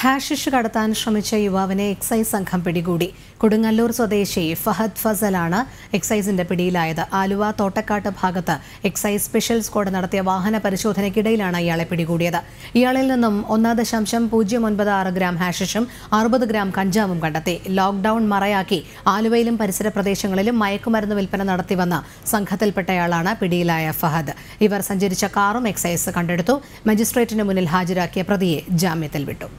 hashish കടത്താൻ ശ്രമിച്ച യുവാവിനെ എക്സൈസ് സംഘം പിടികൂടി കൊടുങ്ങല്ലൂർ സ്വദേശി ഫഹദ് ഫസലാണ് എക്സൈസിന്റെ പിടിയിലായത് ആലുവ തോട്ടക്കാട്ട് ഭാഗത്ത് എക്സൈസ് സ്പെഷ്യൽ സ്ക്വാഡ് നടത്തിയ വാഹന പരിശോധനയ്ക്കിടയിലാണ് ഇയാളെ പിടികൂടിയത് ഇയാളിൽ നിന്നും ഒന്നാം ദശാംശം പൂജ്യം ഒൻപത് ആറ് ഗ്രാം ഹാഷിഷും അറുപത് ഗ്രാം കഞ്ചാവും കണ്ടെത്തി ലോക്ഡൌൺ മറയാക്കി ആലുവയിലും പരിസര പ്രദേശങ്ങളിലും മയക്കുമരുന്ന് വിൽപ്പന നടത്തിവന്ന സംഘത്തിൽപ്പെട്ടയാളാണ് പിടിയിലായ ഫഹദ് ഇവർ സഞ്ചരിച്ച കാറും എക്സൈസ് കണ്ടെടുത്തു മജിസ്ട്രേറ്റിന് മുന്നിൽ ഹാജരാക്കിയ പ്രതിയെ ജാമ്യത്തിൽ വിട്ടു